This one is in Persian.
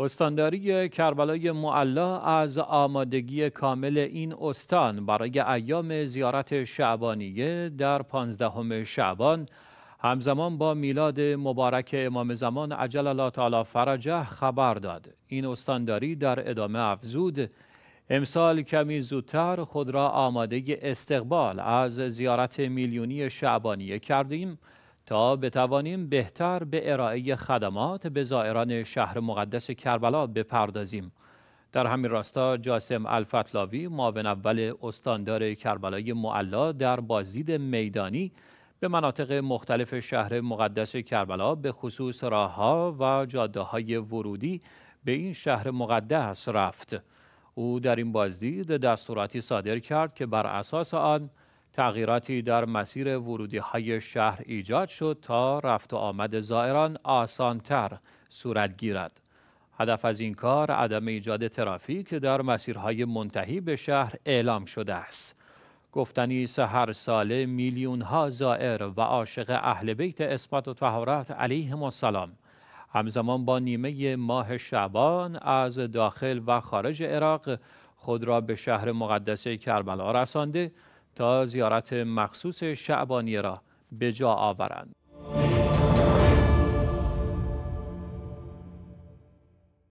استانداری کربلای معلا از آمادگی کامل این استان برای ایام زیارت شعبانیه در پانزدهم شعبان همزمان با میلاد مبارک امام زمان عجل الله تعالی فرجه خبر داد این استانداری در ادامه افزود امسال کمی زودتر خود را آماده استقبال از زیارت میلیونی شعبانیه کردیم تا بتوانیم بهتر به ارائه خدمات به زائران شهر مقدس کربلا بپردازیم در همین راستا جاسم الفتلاوی معاون اول استاندار کربلای معلا در بازدید میدانی به مناطق مختلف شهر مقدس کربلا به خصوص راهها و جاده های ورودی به این شهر مقدس رفت او در این بازدید دستوراتی صادر کرد که بر اساس آن تغییراتی در مسیر ورودی های شهر ایجاد شد تا رفت و آمد زائران آسانتر صورت گیرد. هدف از این کار عدم ایجاد ترافیک در مسیرهای منتهی به شهر اعلام شده است. گفتنی هر ساله میلیون ها زائر و عاشق اهل بیت اثبات و تهارت علیهم سلام همزمان با نیمه ماه شعبان از داخل و خارج عراق خود را به شهر مقدس کربلا رسانده تا زیارت مخصوص شعبانی را به جا آورند